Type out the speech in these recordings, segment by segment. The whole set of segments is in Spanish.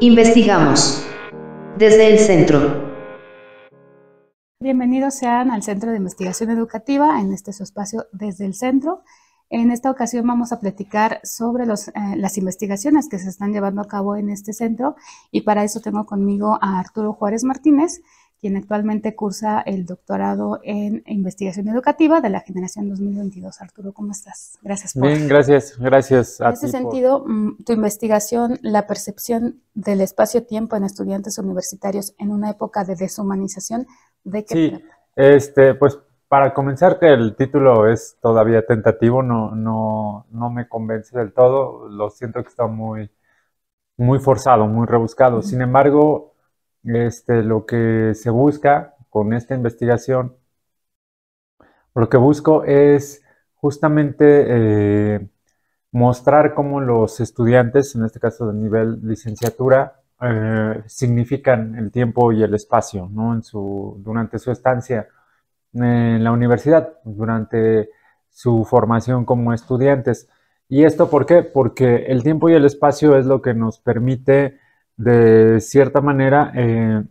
Investigamos. Desde el centro. Bienvenidos sean al Centro de Investigación Educativa, en este espacio desde el centro. En esta ocasión vamos a platicar sobre eh, las investigaciones que se están llevando a cabo en este centro y para eso tengo conmigo a Arturo Juárez Martínez, actualmente cursa el doctorado en investigación educativa de la generación 2022. Arturo, ¿cómo estás? Gracias. Por... Bien, gracias, gracias. A en ese sentido, mm, tu investigación, la percepción del espacio-tiempo en estudiantes universitarios en una época de deshumanización, ¿de qué sí, Este, pues para comenzar, que el título es todavía tentativo, no, no, no me convence del todo, lo siento que está muy, muy forzado, muy rebuscado. Sin embargo, este, lo que se busca con esta investigación, lo que busco es justamente eh, mostrar cómo los estudiantes, en este caso de nivel licenciatura, eh, significan el tiempo y el espacio ¿no? durante su estancia en la universidad, durante su formación como estudiantes. ¿Y esto por qué? Porque el tiempo y el espacio es lo que nos permite de cierta manera, eh,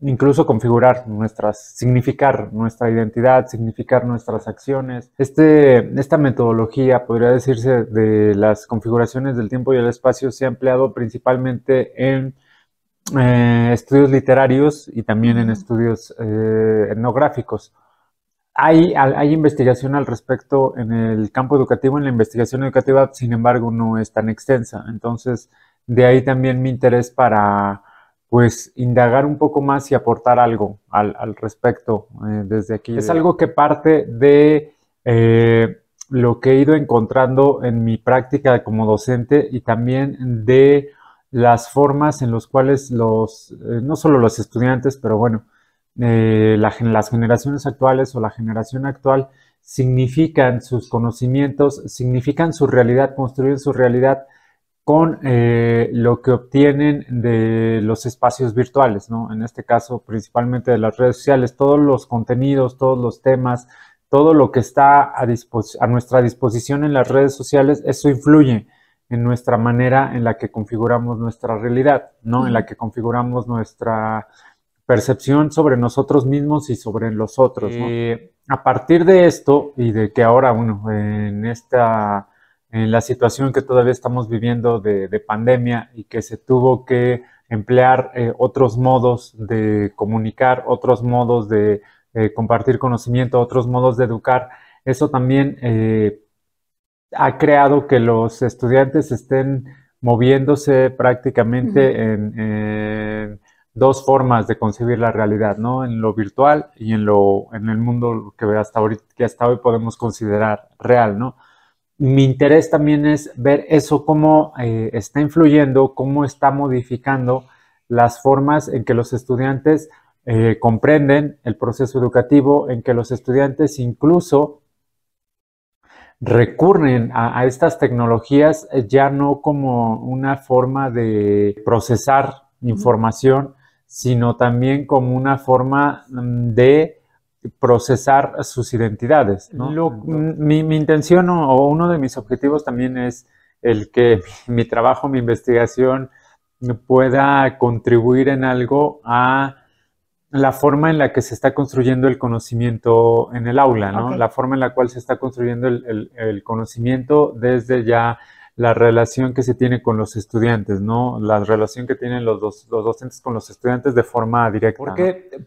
incluso configurar nuestras, significar nuestra identidad, significar nuestras acciones. Este, esta metodología, podría decirse, de las configuraciones del tiempo y el espacio se ha empleado principalmente en eh, estudios literarios y también en estudios eh, etnográficos. Hay, hay, investigación al respecto en el campo educativo, en la investigación educativa, sin embargo, no es tan extensa. Entonces, de ahí también mi interés para pues indagar un poco más y aportar algo al, al respecto eh, desde aquí. Es algo que parte de eh, lo que he ido encontrando en mi práctica como docente y también de las formas en las cuales los, eh, no solo los estudiantes, pero bueno, las generaciones actuales o la generación actual significan sus conocimientos, significan su realidad, construyen su realidad con eh, lo que obtienen de los espacios virtuales, ¿no? En este caso, principalmente de las redes sociales, todos los contenidos, todos los temas, todo lo que está a, a nuestra disposición en las redes sociales, eso influye en nuestra manera en la que configuramos nuestra realidad, ¿no? En la que configuramos nuestra percepción sobre nosotros mismos y sobre los otros, ¿no? a partir de esto y de que ahora, bueno, en esta en la situación que todavía estamos viviendo de, pandemia y que se tuvo que emplear eh, otros modos de comunicar, otros modos de eh, compartir conocimiento, otros modos de educar, eso también eh, ha creado que los estudiantes estén moviéndose prácticamente en, dos formas de concebir la realidad, ¿no? En lo virtual y en lo en el mundo que hasta ahorita que hasta hoy podemos considerar real, ¿no? mi interés también es ver eso, cómo eh, está influyendo, cómo está modificando las formas en que los estudiantes eh, comprenden el proceso educativo, en que los estudiantes incluso recurren a, estas tecnologías eh, ya no como una forma de procesar información, sino también como una forma mm, de procesar sus identidades. mi, intención o, uno de mis objetivos también es el que mi, trabajo, mi investigación pueda contribuir en algo a la forma en la que se está construyendo el conocimiento en el aula, La forma en la cual se está construyendo el conocimiento desde ya la relación que se tiene con los estudiantes, ¿no? La relación que tienen los, los docentes con los estudiantes de forma directa. ¿Por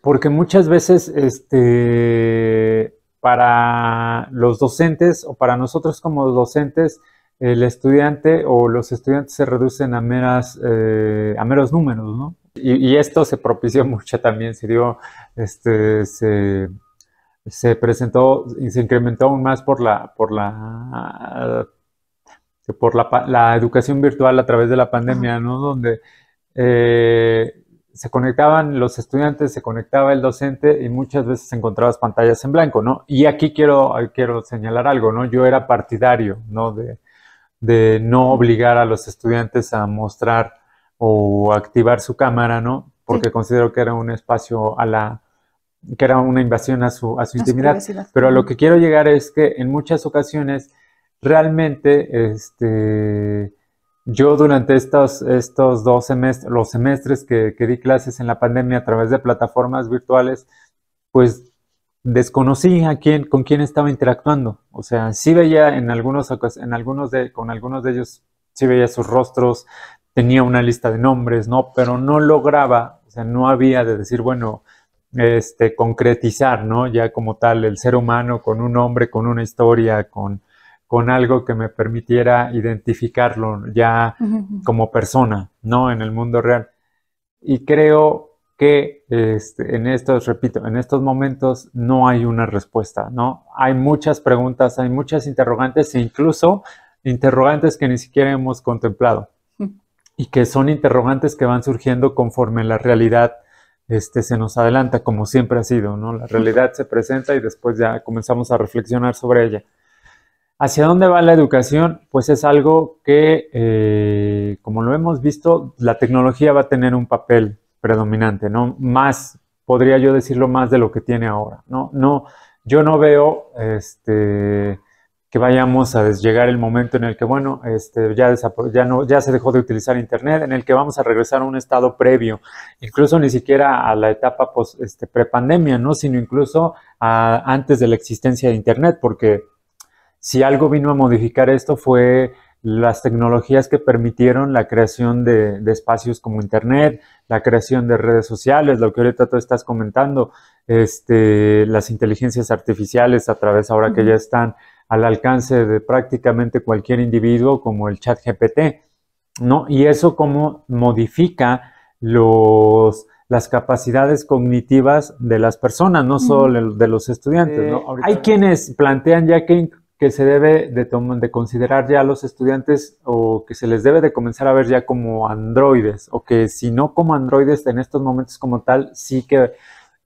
Porque muchas veces, este, para los docentes o para nosotros como docentes, el estudiante o los estudiantes se reducen a, meras, eh, a meros números, ¿no? Y, esto se propició mucho también, se dio, este, se, se presentó y se incrementó aún más por la, por la que por la, educación virtual a través de la pandemia, ¿no? Donde eh, se conectaban los estudiantes, se conectaba el docente y muchas veces encontrabas pantallas en blanco, ¿no? Y aquí quiero, quiero señalar algo, ¿no? Yo era partidario, ¿no? De, no obligar a los estudiantes a mostrar o activar su cámara, ¿no? Porque considero que era un espacio a la que era una invasión a su, a su intimidad. Pero a lo que quiero llegar es que en muchas ocasiones realmente este, yo durante estos, estos dos semestres, los semestres que, di clases en la pandemia a través de plataformas virtuales, pues desconocí a quién, con quién estaba interactuando. O sea, sí veía en algunos, en algunos de, con algunos de ellos, sí veía sus rostros, tenía una lista de nombres, ¿no? Pero no lograba, o sea, no había de decir, bueno, este, concretizar, ¿no? Ya como tal, el ser humano con un nombre, con una historia, con, con algo que me permitiera identificarlo ya como persona, ¿no? En el mundo real. Y creo que este, en estos, repito, en estos momentos no hay una respuesta, ¿no? Hay muchas preguntas, hay muchas interrogantes e incluso interrogantes que ni siquiera hemos contemplado y que son interrogantes que van surgiendo conforme la realidad este, se nos adelanta, como siempre ha sido, ¿no? La realidad se presenta y después ya comenzamos a reflexionar sobre ella. ¿Hacia dónde va la educación? Pues es algo que, eh, como lo hemos visto, la tecnología va a tener un papel predominante, ¿no? Más, podría yo decirlo, más de lo que tiene ahora, ¿no? no yo no veo este, que vayamos a llegar el momento en el que, bueno, este, ya, no, ya se dejó de utilizar Internet, en el que vamos a regresar a un estado previo, incluso ni siquiera a la etapa post, este, prepandemia, ¿no? Sino incluso antes de la existencia de Internet, porque si algo vino a modificar esto fue las tecnologías que permitieron la creación de, espacios como Internet, la creación de redes sociales, lo que ahorita tú estás comentando, este, las inteligencias artificiales a través ahora que ya están al alcance de prácticamente cualquier individuo como el chat GPT, ¿no? Y eso cómo modifica los, las capacidades cognitivas de las personas, no solo de los estudiantes, Hay quienes plantean ya que que se debe de, de, considerar ya a los estudiantes o que se les debe de comenzar a ver ya como androides o que si no como androides en estos momentos como tal, sí que,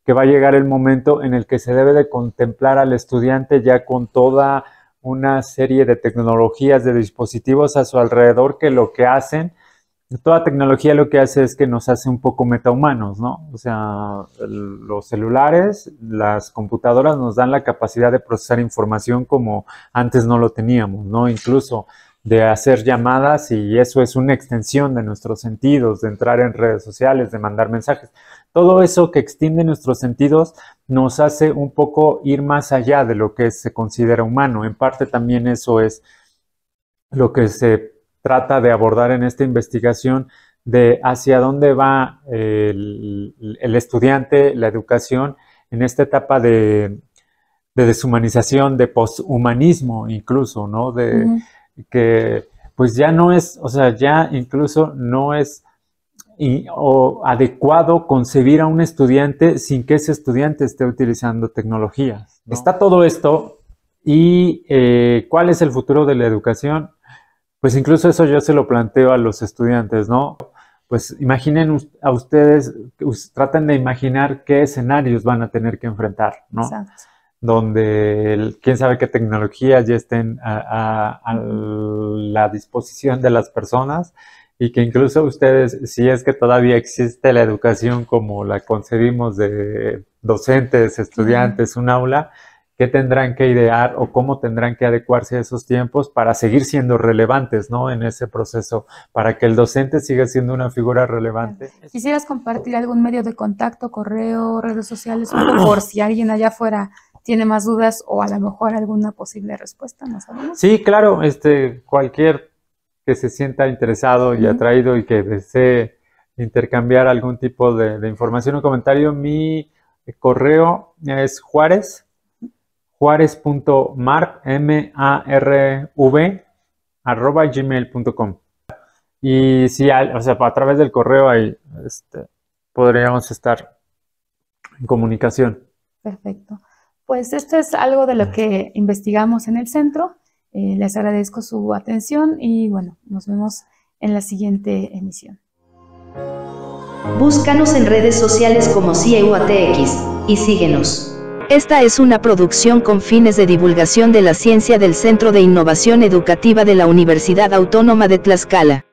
que va a llegar el momento en el que se debe de contemplar al estudiante ya con toda una serie de tecnologías, de dispositivos a su alrededor que lo que hacen Toda tecnología lo que hace es que nos hace un poco metahumanos, ¿no? O sea, los celulares, las computadoras nos dan la capacidad de procesar información como antes no lo teníamos, ¿no? Incluso de hacer llamadas y eso es una extensión de nuestros sentidos, de entrar en redes sociales, de mandar mensajes. Todo eso que extiende nuestros sentidos nos hace un poco ir más allá de lo que se considera humano. En parte también eso es lo que se trata de abordar en esta investigación de hacia dónde va el, estudiante, la educación en esta etapa de, deshumanización, de poshumanismo incluso, ¿no? De que pues ya no es, o sea, ya incluso no es adecuado concebir a un estudiante sin que ese estudiante esté utilizando tecnologías. Está todo esto y eh, cuál es el futuro de la educación pues incluso eso yo se lo planteo a los estudiantes, ¿no? Pues imaginen a ustedes, traten de imaginar qué escenarios van a tener que enfrentar, ¿no? Donde quién sabe qué tecnologías ya estén a, a la disposición de las personas y que incluso ustedes, si es que todavía existe la educación como la concebimos de docentes, estudiantes, un aula, qué tendrán que idear o cómo tendrán que adecuarse a esos tiempos para seguir siendo relevantes, ¿no? En ese proceso, para que el docente siga siendo una figura relevante. ¿Quisieras compartir algún medio de contacto, correo, redes sociales, por si alguien allá afuera tiene más dudas o a lo mejor alguna posible respuesta, ¿no sabemos? Sí, claro, este, cualquier que se sienta interesado y atraído y que desee intercambiar algún tipo de, de información o comentario, mi correo es juárez gmail.com y si, o sea, a través del correo ahí este, podríamos estar en comunicación. Perfecto. Pues esto es algo de lo que investigamos en el centro. Eh, les agradezco su atención y bueno, nos vemos en la siguiente emisión. Búscanos en redes sociales como CIUATX y síguenos. Esta es una producción con fines de divulgación de la ciencia del Centro de Innovación Educativa de la Universidad Autónoma de Tlaxcala.